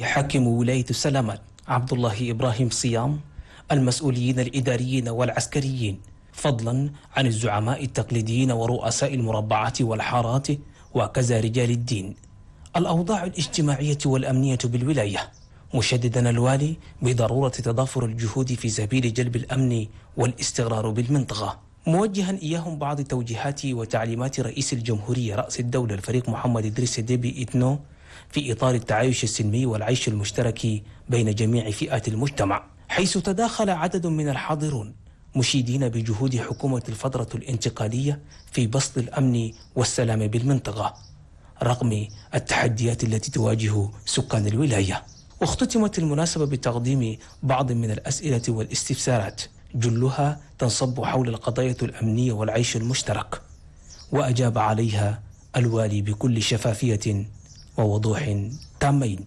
يحكم ولاية السلامات عبد الله إبراهيم صيام المسؤولين الإداريين والعسكريين فضلا عن الزعماء التقليديين ورؤساء المربعات والحارات وكذا رجال الدين الأوضاع الاجتماعية والأمنية بالولاية مشددا الوالي بضرورة تضافر الجهود في سبيل جلب الأمن والاستقرار بالمنطقة موجها إياهم بعض توجيهات وتعليمات رئيس الجمهورية رأس الدولة الفريق محمد إدريس ديبي إتنو في إطار التعايش السلمي والعيش المشترك بين جميع فئات المجتمع حيث تداخل عدد من الحاضرون مشيدين بجهود حكومة الفترة الانتقالية في بسط الأمن والسلام بالمنطقة رغم التحديات التي تواجه سكان الولاية واختتمت المناسبة بتقديم بعض من الأسئلة والاستفسارات جلها تنصب حول القضايا الأمنية والعيش المشترك وأجاب عليها الوالي بكل شفافية ووضوح تامين